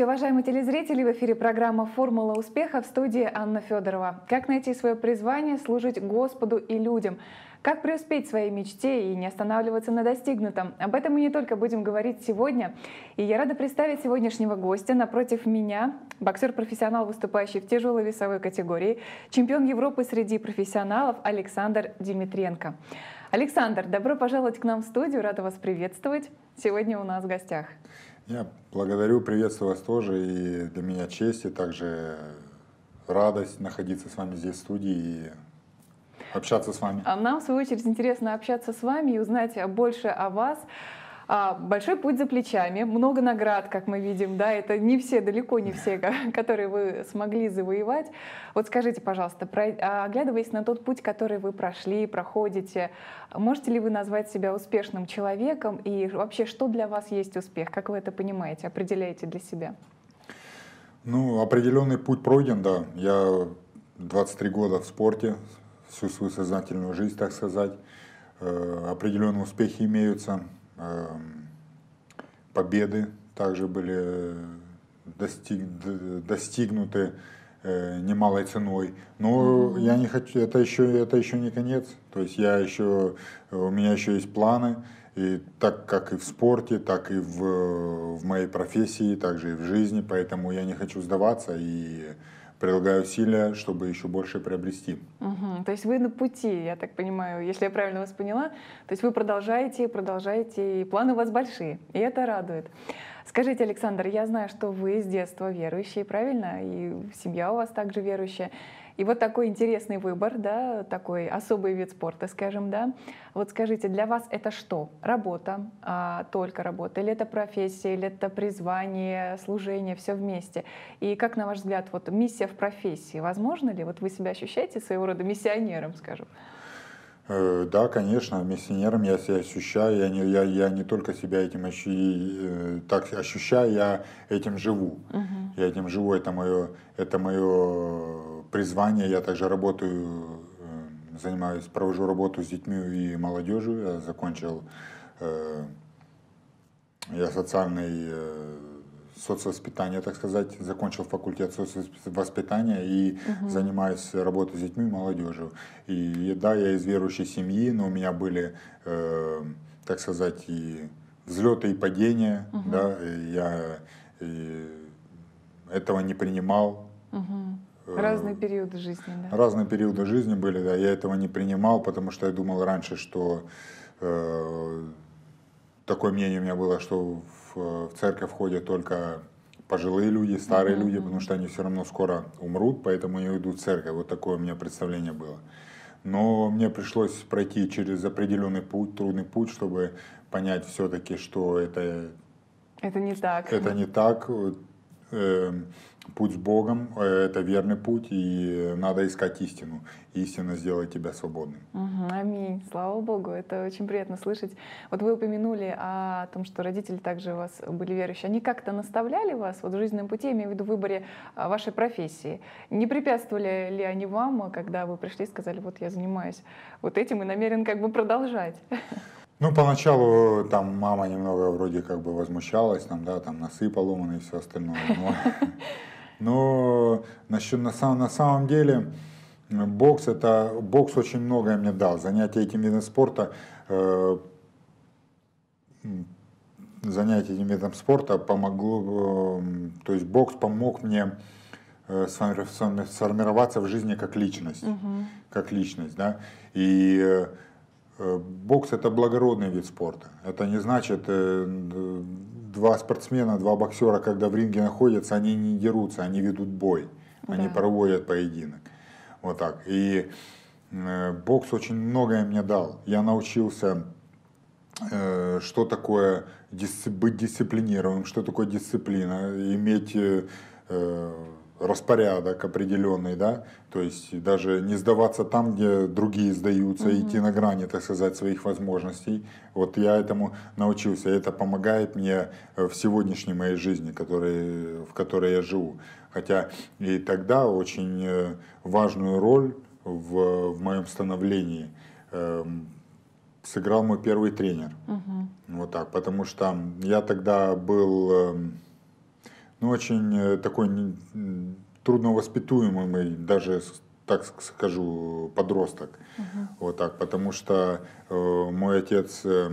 Здравствуйте, уважаемые телезрители! В эфире программа «Формула успеха» в студии Анна Федорова. Как найти свое призвание служить Господу и людям? Как преуспеть в своей мечте и не останавливаться на достигнутом? Об этом мы не только будем говорить сегодня. И я рада представить сегодняшнего гостя. Напротив меня боксер-профессионал, выступающий в тяжелой весовой категории, чемпион Европы среди профессионалов Александр Димитренко. Александр, добро пожаловать к нам в студию, рада вас приветствовать. Сегодня у нас в гостях. Я благодарю, приветствую вас тоже. И для меня честь, и также радость находиться с вами здесь в студии и общаться с вами. А нам, в свою очередь, интересно общаться с вами и узнать больше о вас. А, большой путь за плечами, много наград, как мы видим, да, это не все, далеко не все, которые вы смогли завоевать. Вот скажите, пожалуйста, про, а, оглядываясь на тот путь, который вы прошли, проходите, можете ли вы назвать себя успешным человеком и вообще, что для вас есть успех? Как вы это понимаете, определяете для себя? Ну, определенный путь пройден, да. Я 23 года в спорте, всю свою сознательную жизнь, так сказать. Э, определенные успехи имеются. Эм, победы также были э, достиг, достигнуты э, немалой ценой. Но ну, я не хочу, это еще, это еще не конец. То есть я еще, э, у меня еще есть планы. И так как и в спорте, так и в, в моей профессии, также и в жизни. Поэтому я не хочу сдаваться и прилагаю усилия, чтобы еще больше приобрести. Угу. То есть вы на пути, я так понимаю, если я правильно вас поняла. То есть вы продолжаете, продолжаете, и планы у вас большие, и это радует. Скажите, Александр, я знаю, что вы с детства верующий, правильно? И семья у вас также верующая. И вот такой интересный выбор, да, такой особый вид спорта, скажем, да. Вот скажите, для вас это что? Работа, а, только работа, или это профессия, или это призвание, служение, все вместе? И как, на ваш взгляд, вот миссия в профессии, возможно ли? Вот вы себя ощущаете своего рода миссионером, скажем? Э, да, конечно, миссионером я себя ощущаю, я не, я, я не только себя этим ощущаю, э, так ощущаю, я этим живу. Угу. Я этим живу, это мое, это мое призвание. Я также работаю, э, занимаюсь, провожу работу с детьми и молодежью. Я закончил э, я социальный э, соцвоспитание, так сказать, закончил факультет соцвоспитания и угу. занимаюсь работой с детьми и молодежью. И да, я из верующей семьи, но у меня были, э, так сказать, и взлеты и падения, угу. да, и я и этого не принимал. Угу. Разные э, периоды жизни, да? Разные периоды жизни были, да. Я этого не принимал, потому что я думал раньше, что... Э, такое мнение у меня было, что в, в церковь ходят только пожилые люди, старые mm-hmm. люди, потому что они все равно скоро умрут, поэтому они уйдут в церковь. Вот такое у меня представление было. Но мне пришлось пройти через определенный путь, трудный путь, чтобы понять все-таки, что это... Это не так. Это не так. Э, Путь с Богом э, – это верный путь, и надо искать истину. Истина сделает тебя свободным. Угу, аминь. Слава Богу, это очень приятно слышать. Вот вы упомянули о том, что родители также у вас были верующие. Они как-то наставляли вас вот в жизненном пути, я имею в виду в выборе а, вашей профессии. Не препятствовали ли они вам, а, когда вы пришли и сказали, вот я занимаюсь вот этим и намерен как бы продолжать? Ну, поначалу там мама немного вроде как бы возмущалась, там, да, там носы поломаны и все остальное. Но насчет, на, самом, на самом деле бокс, это, бокс очень многое мне дал. Занятие этим видом спорта э, занятие этим видом спорта помогло, эм, то есть бокс помог мне э, сформироваться в жизни как личность, угу. как личность, да, и э, Э, бокс это благородный вид спорта. Это не значит, э, два спортсмена, два боксера, когда в ринге находятся, они не дерутся, они ведут бой, да. они проводят поединок. Вот так. И э, бокс очень многое мне дал. Я научился, что такое быть дисциплинированным, что такое дисциплина, иметь распорядок определенный, да, то есть даже не сдаваться там, где другие сдаются, mm-hmm. идти на грани, так сказать, своих возможностей. Вот я этому научился, это помогает мне в сегодняшней моей жизни, который, в которой я живу. Хотя и тогда очень э, важную роль в, в моем становлении э, сыграл мой первый тренер. Угу. Вот так, потому что я тогда был... Э, ну, очень э, такой трудновоспитуемый, даже так скажу, подросток. Угу. Вот так, потому что э, мой отец э,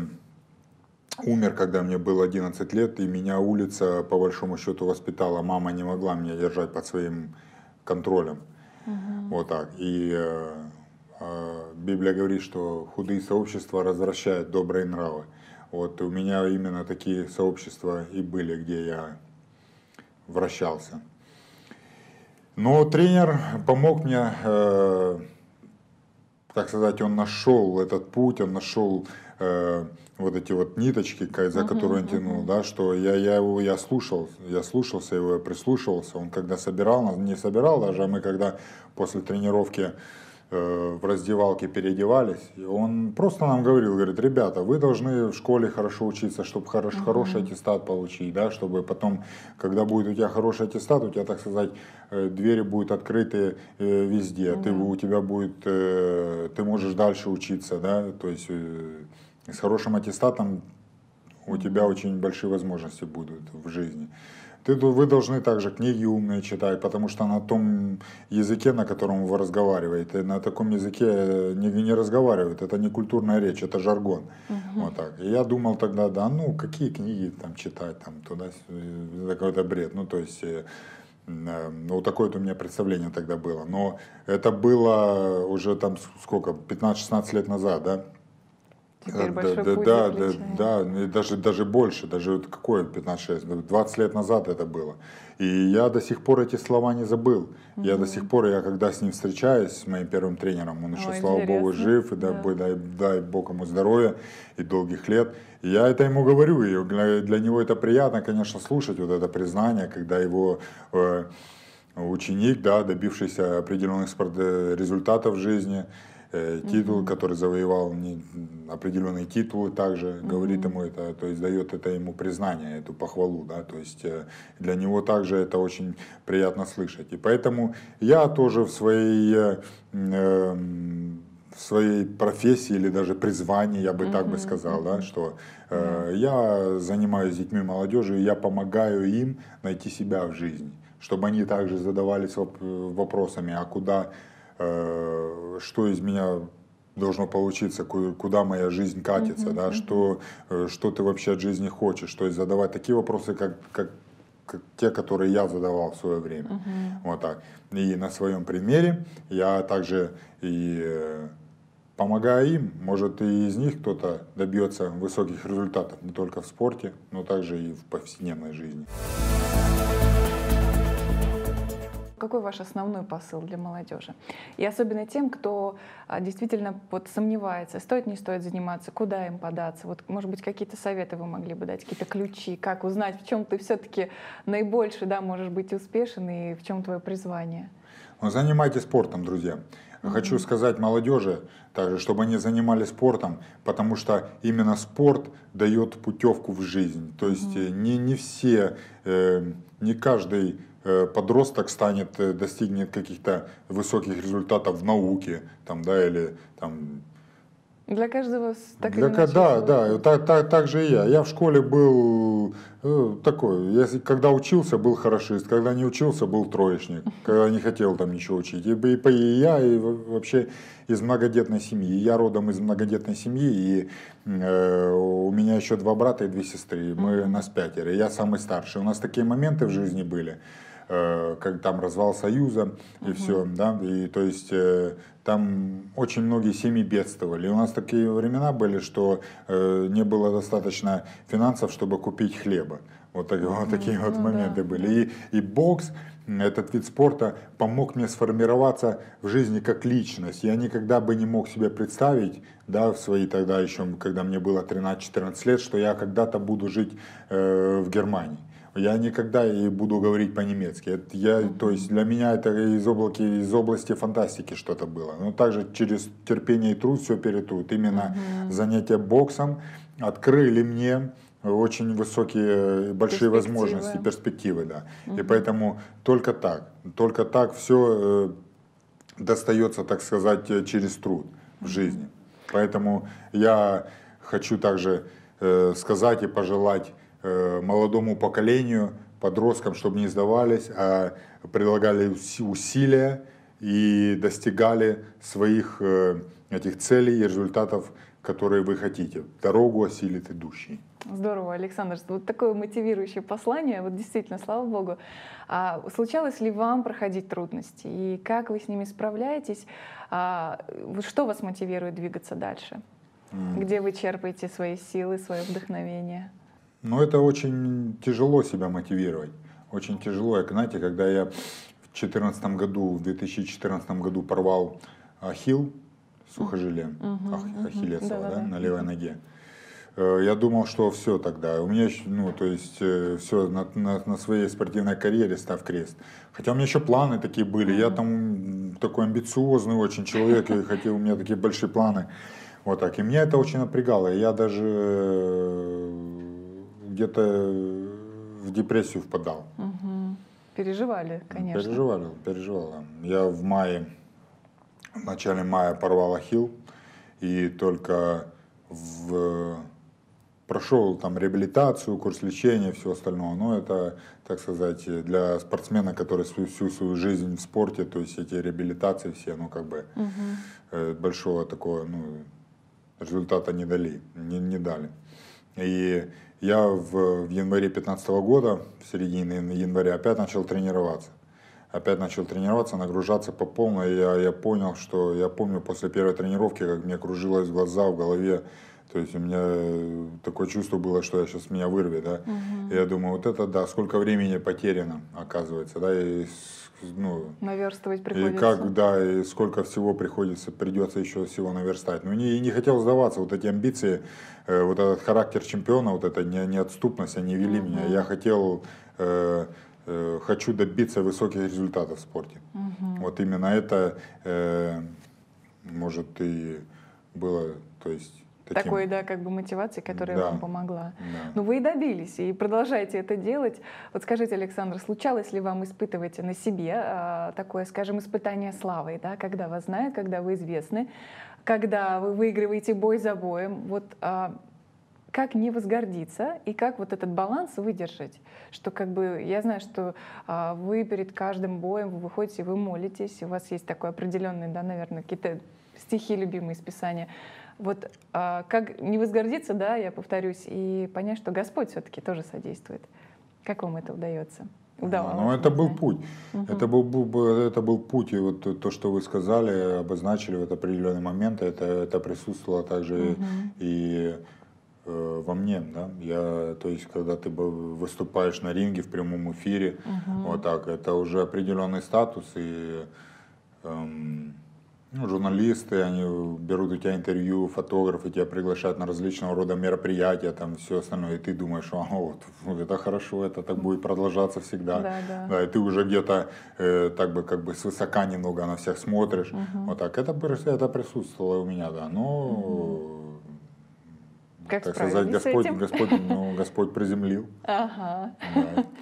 умер, когда мне было 11 лет, и меня улица, по большому счету, воспитала. Мама не могла меня держать под своим контролем. Угу. Вот так. И э, э, Библия говорит, что худые сообщества развращают добрые нравы. Вот у меня именно такие сообщества и были, где я вращался. Но тренер помог мне, э, так сказать, он нашел этот путь, он нашел э, вот эти вот ниточки, за которые он тянул, да, что я, я его, я слушал, я слушался его, я прислушивался, он когда собирал, не собирал даже, а мы когда после тренировки Э, в раздевалке переодевались. И он просто нам говорил, говорит, ребята, вы должны в школе хорошо учиться, чтобы хорош, uh-huh. хороший аттестат получить, да, чтобы потом, когда будет у тебя хороший аттестат, у тебя, так сказать, э, двери будут открыты э, везде, uh-huh. ты, у тебя будет, ты можешь дальше учиться, да, то есть с хорошим аттестатом у тебя очень большие возможности будут в жизни. uh ты, вы должны также книги умные читать, потому что на том языке, на котором вы разговариваете, на таком языке э, не, не разговаривают. Это не культурная речь, это жаргон. Угу. Вот так. И я думал тогда, да, ну какие книги там читать, там туда, э, какой-то бред. Ну то есть э, ну, такое у меня представление тогда было. Но это было уже там сколько, 15-16 лет назад, да? Теперь э, большой да, путь да, да, да, даже, даже больше, даже какое 15-6, 20 лет назад это было. И я до сих пор эти слова не забыл. Угу. Я до сих пор, я когда с ним встречаюсь, с моим первым тренером, он еще, Ой, слава интересно. богу, жив, и да. дай, дай, дай бог ему здоровья и долгих лет. И я это ему говорю, и для, для него это приятно, конечно, слушать вот это признание, когда его... Э, ученик, да, добившийся определенных э, результатов в жизни, Э, титул, mm который завоевал не, определенные титулы, также mm говорит ему это, то есть дает это ему признание, эту похвалу, да, то есть э, для него также это очень приятно слышать. И поэтому я тоже в своей э, э в своей профессии или даже призвании, я бы mm так бы сказал, да, что э, я занимаюсь детьми молодежи, я помогаю им найти себя в жизни, чтобы они также задавались вопросами, а куда Э, что из меня должно получиться, куда моя жизнь катится, mm-hmm. да, что, э, что ты вообще от жизни хочешь, то есть задавать такие вопросы, как, как, как те, которые я задавал в свое время, mm-hmm. вот так. И на своем примере я также и э, помогая им, может и из них кто-то добьется высоких результатов не только в спорте, но также и в повседневной жизни. Какой ваш основной посыл для молодежи? И особенно тем, кто а, действительно вот сомневается, стоит, не стоит заниматься, куда им податься? Вот, может быть, какие-то советы вы могли бы дать, какие-то ключи, как узнать, в чем ты все-таки наибольше да, можешь быть успешен и в чем твое призвание? Ну, Занимайтесь спортом, друзья. Хочу сказать молодежи также, чтобы они занимались спортом, потому что именно спорт дает путевку в жизнь. То есть э, не, не все, э, не каждый Э, подросток станет, э, достигнет каких-то высоких результатов в науке, там, да, или там... Для каждого так для, иначе. Да, да, так, так, так же и я. Я в школе был э, такой, я, когда учился, был хорошист, когда не учился, был троечник, когда не хотел там ничего учить. И, и, и я, и вообще из многодетной семьи. Я родом из многодетной семьи, и э, у меня еще два брата и две сестры, мы, нас пятеро, я самый старший. У нас такие моменты в жизни были. Э, как там развал Союза и угу. все, да, и то есть э, там очень многие семьи бедствовали. И у нас такие времена были, что э, не было достаточно финансов, чтобы купить хлеба. Вот, так, вот такие ну, вот ну, моменты да. были. И, и бокс, этот вид спорта, помог мне сформироваться в жизни как личность. Я никогда бы не мог себе представить, да, в свои тогда еще, когда мне было 13-14 лет, что я когда-то буду жить э, в Германии. Я никогда и буду говорить по-немецки. Я, то есть для меня это из, облаки, из области фантастики что-то было. Но также через терпение и труд все перетрут. Именно угу. занятия боксом открыли мне очень высокие, э, большие возможности, перспективы, да. Угу. И поэтому только так, только так все э, достается, так сказать, э, через труд в жизни. Поэтому я хочу также э, сказать и пожелать Э, молодому поколению, подросткам, чтобы не сдавались, а прилагали усилия и достигали своих э, этих целей и результатов, которые вы хотите. Дорогу осилит идущий. Здорово, Александр, вот такое мотивирующее послание, вот действительно, слава богу. А случалось ли вам проходить трудности и как вы с ними справляетесь? А, что вас мотивирует двигаться дальше? Mm. Где вы черпаете свои силы, свое вдохновение? Но это очень тяжело себя мотивировать. Очень тяжело. Я, знаете, когда я в 2014 году, в 2014 году порвал ахил сухожилие, угу, ах, угу, ахиллесово, да, да, да, на левой ноге. Э, я думал, что все тогда. У меня еще, ну, то есть, э, все, на, на, на своей спортивной карьере став крест. Хотя у меня еще планы такие были. Я там такой амбициозный очень человек, и хотел, у меня такие большие планы. Вот так. И меня это очень напрягало. Я даже э, где-то э, в депрессию впадал. Угу. Переживали, конечно. Переживали, переживал. Я в мае, в начале мая порвал ахилл, и только в прошел там реабилитацию, курс лечения, все остальное. Но это, так сказать, для спортсмена, который всю, всю свою жизнь в спорте, то есть эти реабилитации все, ну как бы угу. большого такого ну, результата не дали, не, не дали. И я в, в январе 2015 года, в середине января, опять начал тренироваться. Опять начал тренироваться, нагружаться по полной. Я, я понял, что я помню после первой тренировки, как мне кружилось глаза, в голове. То есть у меня э, такое чувство было, что я сейчас меня вырвет, да. Угу. я думаю, вот это да, сколько времени потеряно, оказывается, да, и ну, наверстывать приходится. И как, да, и сколько всего приходится, придется еще всего наверстать. Но ну, не, не хотел сдаваться, вот эти амбиции, э, вот этот характер чемпиона, вот эта не, неотступность, они вели угу. меня. Я хотел, э, э, хочу добиться высоких результатов в спорте. Угу. Вот именно это, э, может, и было, то есть таким... такой, да, как бы мотивации, которая да. вам помогла. Да. Но ну, вы и добились, и продолжаете это делать. Вот скажите, Александр, случалось ли вам испытывать на себе а, такое, скажем, испытание славой, да, когда вас знают, когда вы известны, когда вы выигрываете бой за боем? Вот а, как не возгордиться и как вот этот баланс выдержать, что как бы я знаю, что а, вы перед каждым боем вы выходите, вы молитесь, у вас есть такой определенный, да, наверное, какие-то стихи любимые из Писания. Вот а, как не возгордиться, да, я повторюсь, и понять, что Господь все-таки тоже содействует. Как вам это удается? Удавалось, ну, это был путь. Угу. Это, был, это был путь, и вот то, что вы сказали, обозначили в вот определенный момент, это, это присутствовало также угу. и э, во мне, да, я, то есть, когда ты выступаешь на ринге в прямом эфире, угу. вот так, это уже определенный статус, и эм, ну, журналисты, они берут у тебя интервью, фотографы тебя приглашают на различного рода мероприятия, там все остальное, и ты думаешь, о, вот, это хорошо, это так будет продолжаться всегда. Да, да. да и ты уже где-то э, так бы как бы с свысока немного на всех смотришь, угу. вот так. Это, это присутствовало у меня, да, но угу как так сказать, Господь, этим? Господь, ну, Господь приземлил. Ага.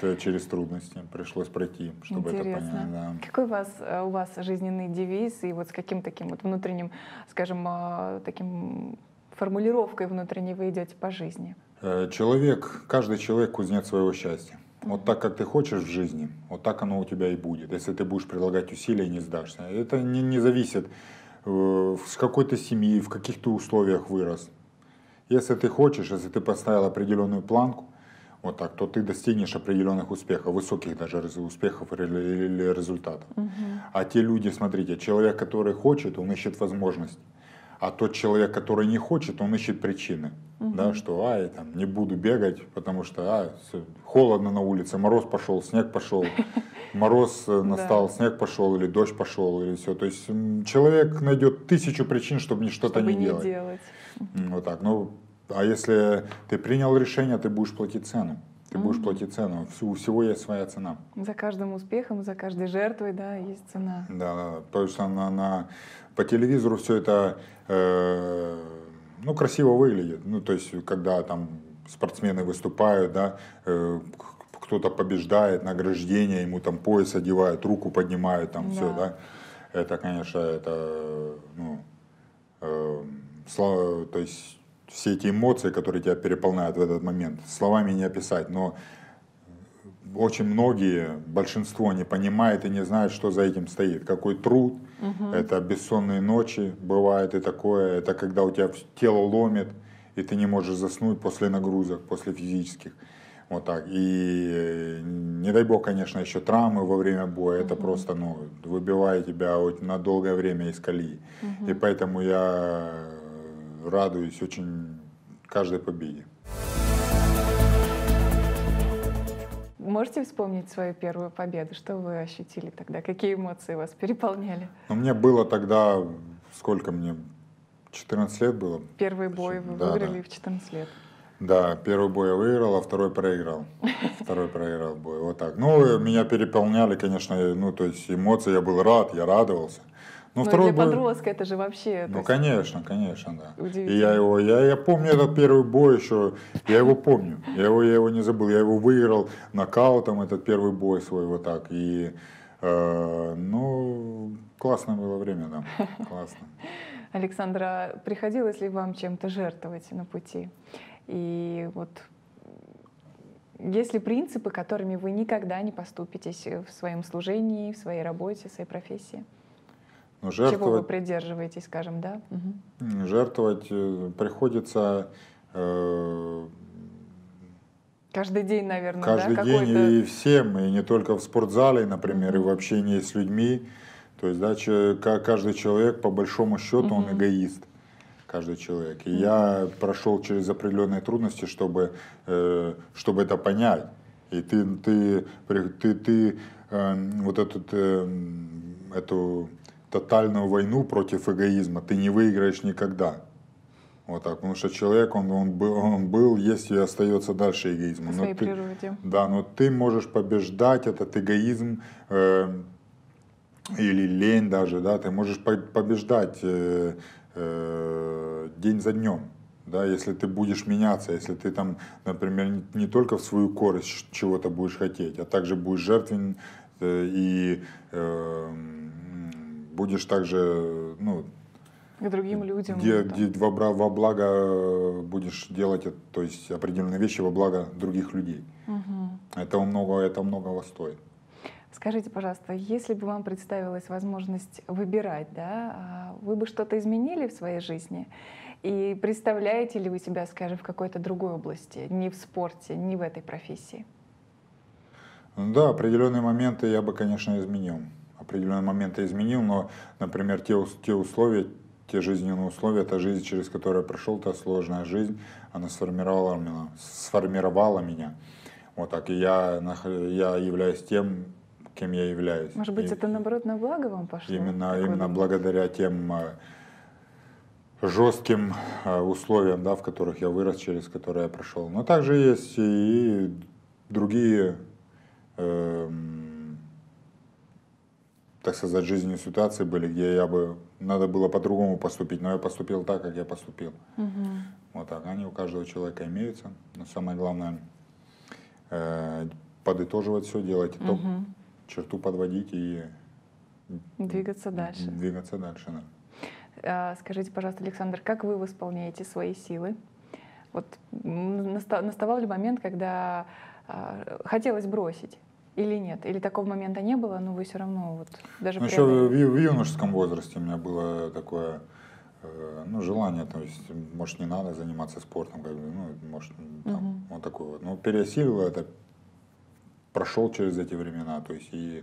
Да, через трудности пришлось пройти, чтобы Интересно. это понять. Да. Какой у вас, э, у вас жизненный девиз и вот с каким таким вот внутренним, скажем, э, таким формулировкой внутренней вы идете по жизни? Э, человек, каждый человек кузнец своего счастья. Вот так, как ты хочешь в жизни, вот так оно у тебя и будет, если ты будешь прилагать усилия и не сдашься. Это не, не зависит с какой-то семьи, в каких ты условиях вырос. Если ты хочешь, если ты поставил определенную планку, вот так, то ты достигнешь определенных успехов, высоких даже успехов или, результатов. Угу. А те люди, смотрите, человек, который хочет, он ищет возможность. А тот человек, который не хочет, он ищет причины. Угу. Да, что, а, я там не буду бегать, потому что, а, все, холодно на улице, мороз пошел, снег пошел, мороз э, настал, снег пошел, или дождь пошел, или все. То есть человек найдет тысячу причин, чтобы что-то не делать. Вот так. Ну, а если ты принял решение, ты будешь платить цену. Ты будешь mm-hmm. платить цену. У всего есть своя цена. За каждым успехом, за каждой жертвой, да, есть цена. Да, То есть она на по телевизору все это э, ну красиво выглядит. Ну то есть когда там спортсмены выступают, да, э, кто-то побеждает, награждение, ему там пояс одевают, руку поднимают, там да. все, да. Это, конечно, это ну, эм, слова, то есть все эти эмоции, которые тебя переполняют в этот момент, словами не описать, но очень многие, большинство не понимает и не знает, что за этим стоит. Какой труд, угу. это бессонные ночи бывает и такое, это когда у тебя тело ломит, и ты не можешь заснуть после нагрузок, после физических. Вот так. И не дай бог, конечно, еще травмы во время боя. Это просто ну, выбивает тебя на долгое время из колеи. Угу. И поэтому я радуюсь очень каждой победе. Можете вспомнить свою первую победу? Что вы ощутили тогда? Какие эмоции вас переполняли? Ну, мне было тогда, сколько мне, 14 лет было. Первый бой вы да, выиграли да. в 14 лет. Да, первый бой я выиграл, а второй проиграл. Второй проиграл бой, вот так. Ну, меня переполняли, конечно, ну, то есть эмоции, я был рад, я радовался. Ну, Но ну, второй для бой... подростка это же вообще... Ну, есть... конечно, конечно, да. Удивительно. И я, его, я, я помню этот первый бой еще, я его помню, я его, я его не забыл, я его выиграл нокаутом, этот первый бой свой вот так. И, э, ну, классное было время, да, классно. Александра, приходилось ли вам чем-то жертвовать на пути? И вот есть ли принципы, которыми вы никогда не поступитесь в своем служении, в своей работе, в своей профессии? жертвовать... Ну, Чего вы придерживаетесь, скажем, да? Угу. Жертвовать э, приходится... Э, каждый день, наверное, Каждый да? день и всем, и не только в спортзале, например, и в общении с людьми. То есть, да, каждый человек, по большому счету, угу. он эгоист. Каждый человек. И угу. я прошел через определенные трудности, чтобы, э, чтобы это понять. И ты, ты, ты, ты э, вот этот, э, эту тотальную войну против эгоизма ты не выиграешь никогда. Вот так, потому что человек, он, он, был, он был, есть и остается дальше эгоизм. По но ты, Да, но ты можешь побеждать этот эгоизм э, или лень даже, да, ты можешь по побеждать э, э, день за днем. Да, если ты будешь меняться, если ты там, например, не только в свою корость чего-то будешь хотеть, а также будешь жертвен э, и э, будешь также, ну, к другим людям. Где, где во, во благо э, будешь делать, то есть определенные вещи во благо других людей. Угу. Это много, это многого стоит. Скажите, пожалуйста, если бы вам представилась возможность выбирать, да, а, вы бы что-то изменили в своей жизни? И представляете ли вы себя, скажем, в какой-то другой области, не в спорте, не в этой профессии? Да, определенные моменты я бы, конечно, изменил определенный момент изменил, но, например, те, те условия, те жизненные условия, та жизнь, через которую я прошел, та сложная жизнь, она сформировала меня. Сформировала меня. Вот так. И я, я являюсь тем, кем я являюсь. Может быть, и, это наоборот на благо вам пошло? Именно, именно благодаря тем а, жестким а, условиям, да, в которых я вырос, через которые я прошел. Но также есть и другие э, так сказать, жизненные ситуации были, где я бы надо было по-другому поступить, но я поступил так, как я поступил. Угу. Вот так. Они у каждого человека имеются. Но самое главное э, подытоживать все, делать угу. черту подводить и двигаться дальше. Двигаться дальше, да. Э, скажите, пожалуйста, Александр, как вы восполняете свои силы? Вот наставал ли момент, когда а, хотелось бросить? Или нет? Или такого момента не было, но вы все равно вот даже... Ну, еще в, в юношеском возрасте у меня было такое э, ну, желание, то есть, может, не надо заниматься спортом, как бы, ну, может, там, угу. вот такое вот. ну пересилило это прошел через эти времена, то есть и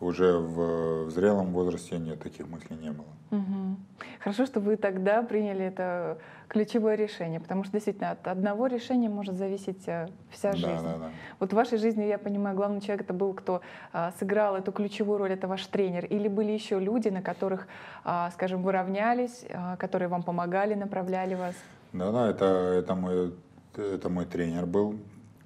уже в, в зрелом возрасте нет, таких мыслей не было. Угу. Хорошо, что вы тогда приняли это ключевое решение, потому что действительно от одного решения может зависеть э, вся да, жизнь. Да, да. Вот в вашей жизни, я понимаю, главный человек это был, кто а, сыграл эту ключевую роль, это ваш тренер, или были еще люди, на которых, а, скажем, вы равнялись, а, которые вам помогали, направляли вас? Да, да, это, это, мой, это мой тренер был.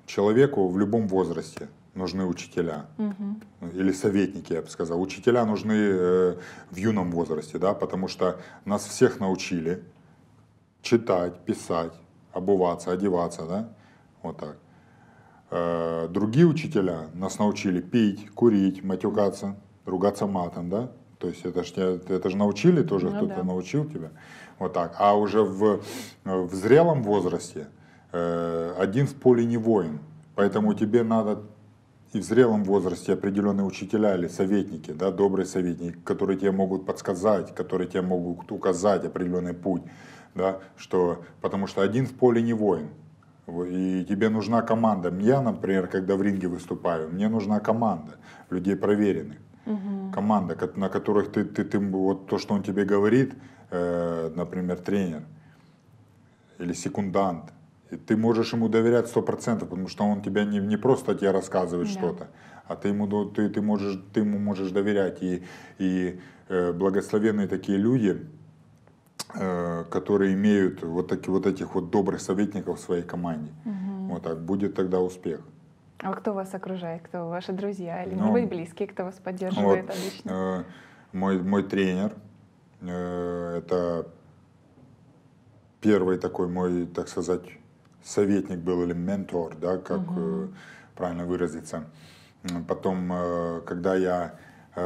Человеку в любом возрасте, нужны учителя угу. или советники, я бы сказал. Учителя нужны э, в юном возрасте, да, потому что нас всех научили читать, писать, обуваться, одеваться, да, вот так. Э, другие учителя нас научили пить, курить, матюкаться, ругаться матом, да, то есть это же, это ж научили тоже, ну, кто-то да. научил тебя. Вот так. А уже в, в зрелом возрасте э, один в поле не воин. Поэтому тебе надо и в зрелом возрасте определенные учителя или советники, да, добрые советники, которые тебе могут подсказать, которые тебе могут указать определенный путь, да, что, потому что один в поле не воин, и тебе нужна команда. Я, например, когда в ринге выступаю, мне нужна команда людей проверенных. Угу. Команда, на которых ты, ты, ты, вот то, что он тебе говорит, э, например, тренер или секундант, ты можешь ему доверять сто процентов, потому что он тебя не, не просто тебе рассказывает да. что-то, а ты ему, ты, ты, можешь, ты ему можешь доверять. И, и э, благословенные такие люди, э, которые имеют вот, таки, вот этих вот добрых советников в своей команде. Угу. Вот так, будет тогда успех. А кто вас окружает? Кто ваши друзья? Или ну, вы близкие, кто вас поддерживает вот, обычно? Э, мой, мой тренер, э, это первый такой мой, так сказать, советник был или ментор, да, как угу. правильно выразиться. Потом, э, когда я э,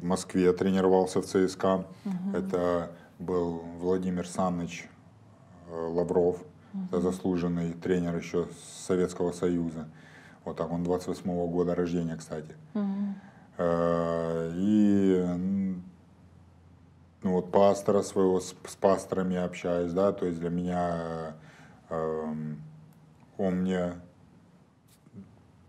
в Москве тренировался в ЦСКА, угу. это был Владимир Саныч Лавров, угу. заслуженный тренер еще Советского Союза. Вот так, он 28-го года рождения, кстати. Угу. И ну, вот пастора своего, с, пасторами общаюсь, да, то есть для меня Эм, он мне,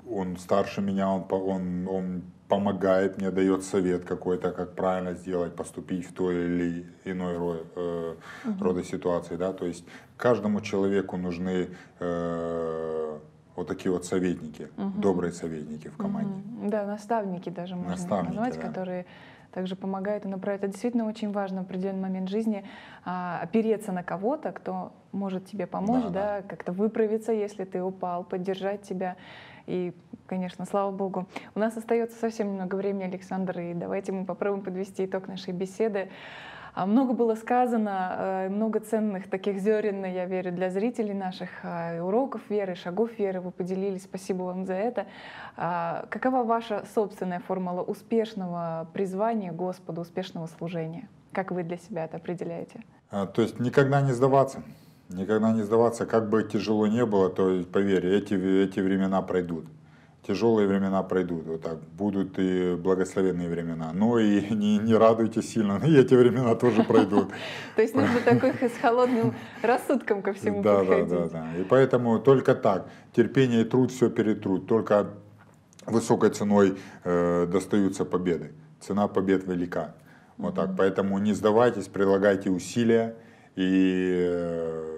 он старше меня, он, он, он помогает мне, дает совет какой-то, как правильно сделать, поступить в той или иной ро, э, угу. рода ситуации, да, то есть каждому человеку нужны э, вот такие вот советники, угу. добрые советники в команде. Угу. Да, наставники даже можно наставники, назвать, да. которые также помогает и направляет. Это действительно очень важно в определенный момент жизни а, опереться на кого-то, кто может тебе помочь, да, да, да, как-то выправиться, если ты упал, поддержать тебя. И, конечно, слава богу. У нас остается совсем немного времени, Александр, и давайте мы попробуем подвести итог нашей беседы. А, много было сказано, э, много ценных таких зерен, я верю, для зрителей наших э, уроков веры, шагов веры вы поделились. Спасибо вам за это. А, какова ваша собственная формула успешного призвания Господу, успешного служения? Как вы для себя это определяете? А, то есть никогда не сдаваться. Никогда не сдаваться, как бы тяжело не было, то поверь, эти, эти времена пройдут тяжелые времена пройдут, вот так, будут и благословенные времена. Но и не, не радуйтесь сильно, и эти времена тоже пройдут. То есть нужно такой с холодным рассудком ко всему подходить. Да, да, да. И поэтому только так. Терпение и труд все перетрут. Только высокой ценой э, достаются победы. Цена побед велика. Вот так. Поэтому не сдавайтесь, прилагайте усилия и э,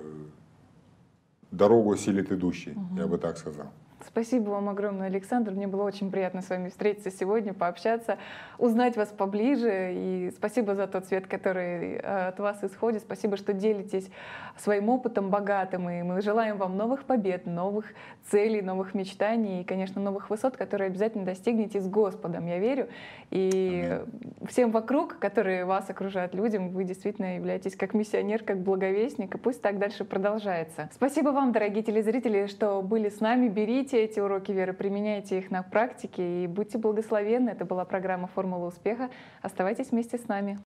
дорогу осилит идущий, я бы так сказал. Спасибо вам огромное, Александр. Мне было очень приятно с вами встретиться сегодня, пообщаться, узнать вас поближе. И спасибо за тот свет, который э, от вас исходит. Спасибо, что делитесь своим опытом богатым. И мы желаем вам новых побед, новых целей, новых мечтаний и, конечно, новых высот, которые обязательно достигнете с Господом, я верю. И Аминь. всем вокруг, которые вас окружают людям, вы действительно являетесь как миссионер, как благовестник. И пусть так дальше продолжается. Спасибо вам, дорогие телезрители, что были с нами. Берите эти уроки веры, применяйте их на практике и будьте благословенны. Это была программа «Формула успеха». Оставайтесь вместе с нами.